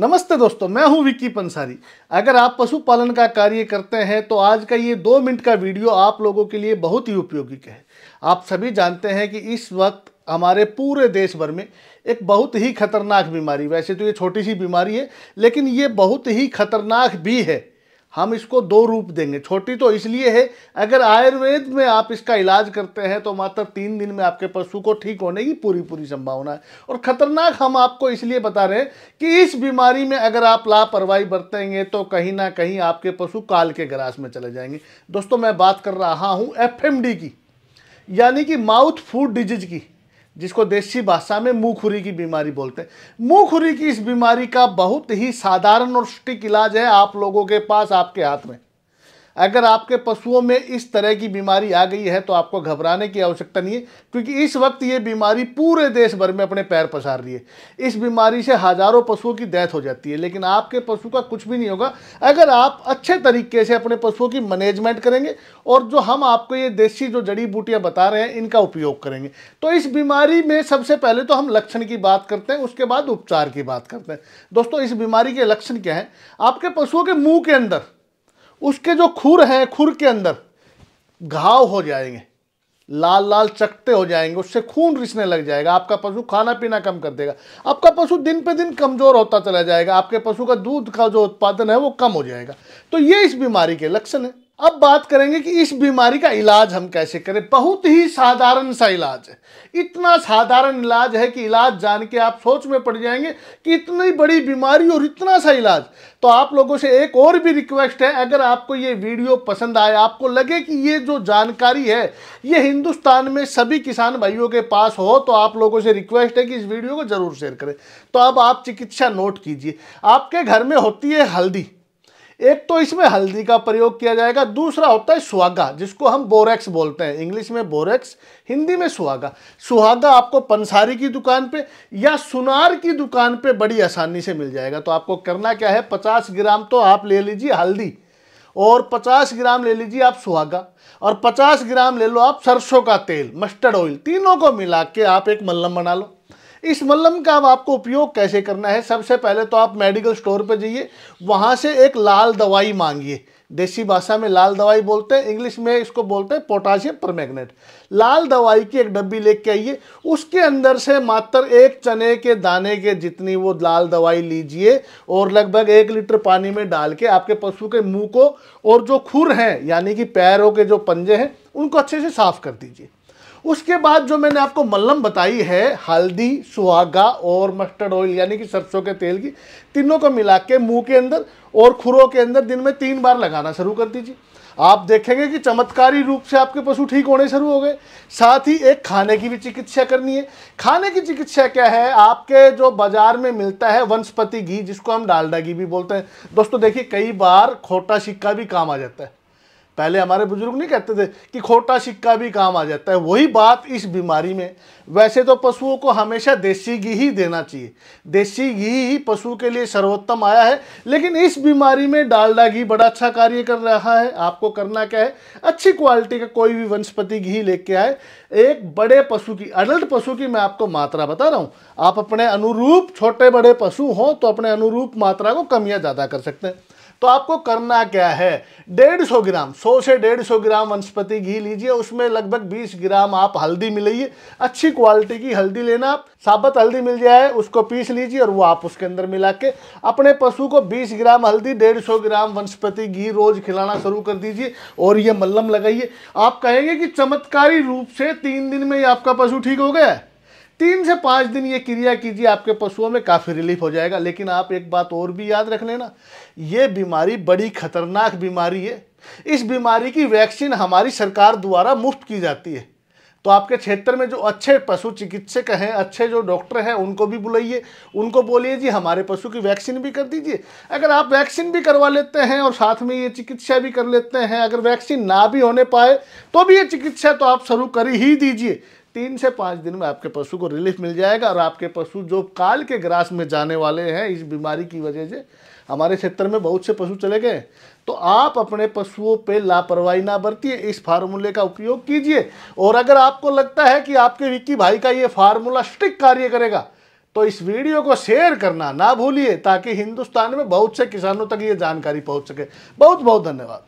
नमस्ते दोस्तों मैं हूं विक्की पंसारी अगर आप पशुपालन का कार्य करते हैं तो आज का ये दो मिनट का वीडियो आप लोगों के लिए बहुत ही उपयोगी है आप सभी जानते हैं कि इस वक्त हमारे पूरे देश भर में एक बहुत ही खतरनाक बीमारी वैसे तो ये छोटी सी बीमारी है लेकिन ये बहुत ही खतरनाक भी है हम इसको दो रूप देंगे छोटी तो इसलिए है अगर आयुर्वेद में आप इसका इलाज करते हैं तो मात्र तीन दिन में आपके पशु को ठीक होने की पूरी पूरी संभावना है और ख़तरनाक हम आपको इसलिए बता रहे हैं कि इस बीमारी में अगर आप लापरवाही बरतेंगे तो कहीं ना कहीं आपके पशु काल के ग्रास में चले जाएंगे दोस्तों मैं बात कर रहा हूँ एफ की यानी कि माउथ फूड डिजीज की जिसको देसी भाषा में मुंहखुरी की बीमारी बोलते हैं मुंहखुरी की इस बीमारी का बहुत ही साधारण और सटीक इलाज है आप लोगों के पास आपके हाथ में अगर आपके पशुओं में इस तरह की बीमारी आ गई है तो आपको घबराने की आवश्यकता नहीं है क्योंकि इस वक्त ये बीमारी पूरे देश भर में अपने पैर पसार रही है इस बीमारी से हज़ारों पशुओं की डेथ हो जाती है लेकिन आपके पशु का कुछ भी नहीं होगा अगर आप अच्छे तरीके से अपने पशुओं की मैनेजमेंट करेंगे और जो हम आपको ये देसी जो जड़ी बूटियाँ बता रहे हैं इनका उपयोग करेंगे तो इस बीमारी में सबसे पहले तो हम लक्षण की बात करते हैं उसके बाद उपचार की बात करते हैं दोस्तों इस बीमारी के लक्षण क्या हैं आपके पशुओं के मुँह के अंदर उसके जो खुर हैं खुर के अंदर घाव हो जाएंगे लाल लाल चकते हो जाएंगे उससे खून रिसने लग जाएगा आपका पशु खाना पीना कम कर देगा आपका पशु दिन पे दिन कमज़ोर होता चला जाएगा आपके पशु का दूध का जो उत्पादन है वो कम हो जाएगा तो ये इस बीमारी के लक्षण है अब बात करेंगे कि इस बीमारी का इलाज हम कैसे करें बहुत ही साधारण सा इलाज है इतना साधारण इलाज है कि इलाज जान के आप सोच में पड़ जाएंगे कि इतनी बड़ी बीमारी और इतना सा इलाज तो आप लोगों से एक और भी रिक्वेस्ट है अगर आपको ये वीडियो पसंद आए आपको लगे कि ये जो जानकारी है ये हिंदुस्तान में सभी किसान भाइयों के पास हो तो आप लोगों से रिक्वेस्ट है कि इस वीडियो को ज़रूर शेयर करें तो अब आप चिकित्सा नोट कीजिए आपके घर में होती है हल्दी एक तो इसमें हल्दी का प्रयोग किया जाएगा दूसरा होता है सुहागा जिसको हम बोरेक्स बोलते हैं इंग्लिश में बोरेक्स हिंदी में सुहागा सुहागा आपको पंसारी की दुकान पे या सुनार की दुकान पे बड़ी आसानी से मिल जाएगा तो आपको करना क्या है पचास ग्राम तो आप ले लीजिए हल्दी और 50 ग्राम ले लीजिए आप सुहागा और 50 ग्राम ले लो आप सरसों का तेल मस्टर्ड ऑयल तीनों को मिला के आप एक मल्लम बना लो इस मलम का अब आपको उपयोग कैसे करना है सबसे पहले तो आप मेडिकल स्टोर पर जाइए वहाँ से एक लाल दवाई मांगिए देसी भाषा में लाल दवाई बोलते हैं इंग्लिश में इसको बोलते हैं पोटासियम परमैग्नेट लाल दवाई की एक डब्बी लेके आइए उसके अंदर से मात्र एक चने के दाने के जितनी वो लाल दवाई लीजिए और लगभग एक लीटर पानी में डाल के आपके पशु के मुंह को और जो खुर हैं यानी कि पैरों के जो पंजे हैं उनको अच्छे से साफ कर दीजिए उसके बाद जो मैंने आपको मल्लम बताई है हल्दी सुहागा और मस्टर्ड ऑयल यानी कि सरसों के तेल की तीनों को मिला के मुँह के अंदर और खुरों के अंदर दिन में तीन बार लगाना शुरू कर दीजिए आप देखेंगे कि चमत्कारी रूप से आपके पशु ठीक होने शुरू हो गए साथ ही एक खाने की भी चिकित्सा करनी है खाने की चिकित्सा क्या है आपके जो बाजार में मिलता है वनस्पति घी जिसको हम डालडा घी भी बोलते हैं दोस्तों देखिए कई बार खोटा सिक्का भी काम आ जाता है पहले हमारे बुजुर्ग नहीं कहते थे कि खोटा सिक्का भी काम आ जाता है वही बात इस बीमारी में वैसे तो पशुओं को हमेशा देसी घी ही देना चाहिए देसी घी ही पशु के लिए सर्वोत्तम आया है लेकिन इस बीमारी में डालडा घी बड़ा अच्छा कार्य कर रहा है आपको करना क्या है अच्छी क्वालिटी का कोई भी वनस्पति घी लेके आए एक बड़े पशु की अडल्ट पशु की मैं आपको मात्रा बता रहा हूँ आप अपने अनुरूप छोटे बड़े पशु हों तो अपने अनुरूप मात्रा को कम या ज़्यादा कर सकते हैं तो आपको करना क्या है डेढ़ सौ ग्राम सौ से डेढ़ सौ ग्राम वनस्पति घी लीजिए उसमें लगभग बीस ग्राम आप हल्दी मिलाइए अच्छी क्वालिटी की हल्दी लेना आप साबत हल्दी मिल जाए उसको पीस लीजिए और वो आप उसके अंदर मिला के अपने पशु को बीस ग्राम हल्दी डेढ़ सौ ग्राम वनस्पति घी रोज खिलाना शुरू कर दीजिए और ये मल्लम लगाइए आप कहेंगे कि चमत्कारी रूप से तीन दिन में ही आपका पशु ठीक हो गया है तीन से पाँच दिन ये क्रिया कीजिए आपके पशुओं में काफ़ी रिलीफ हो जाएगा लेकिन आप एक बात और भी याद रख लेना ये बीमारी बड़ी खतरनाक बीमारी है इस बीमारी की वैक्सीन हमारी सरकार द्वारा मुफ्त की जाती है तो आपके क्षेत्र में जो अच्छे पशु चिकित्सक हैं अच्छे जो डॉक्टर हैं उनको भी बुलाइए उनको बोलिए जी हमारे पशु की वैक्सीन भी कर दीजिए अगर आप वैक्सीन भी करवा लेते हैं और साथ में ये चिकित्सा भी कर लेते हैं अगर वैक्सीन ना भी होने पाए तो भी ये चिकित्सा तो आप शुरू कर ही दीजिए तीन से पाँच दिन में आपके पशु को रिलीफ मिल जाएगा और आपके पशु जो काल के ग्रास में जाने वाले हैं इस बीमारी की वजह से हमारे क्षेत्र में बहुत से पशु चले गए तो आप अपने पशुओं पे लापरवाही ना बरतिए इस फार्मूले का उपयोग कीजिए और अगर आपको लगता है कि आपके विक्की भाई का ये फार्मूला स्ट्रिक कार्य करेगा तो इस वीडियो को शेयर करना ना भूलिए ताकि हिंदुस्तान में बहुत से किसानों तक ये जानकारी पहुंच सके बहुत बहुत धन्यवाद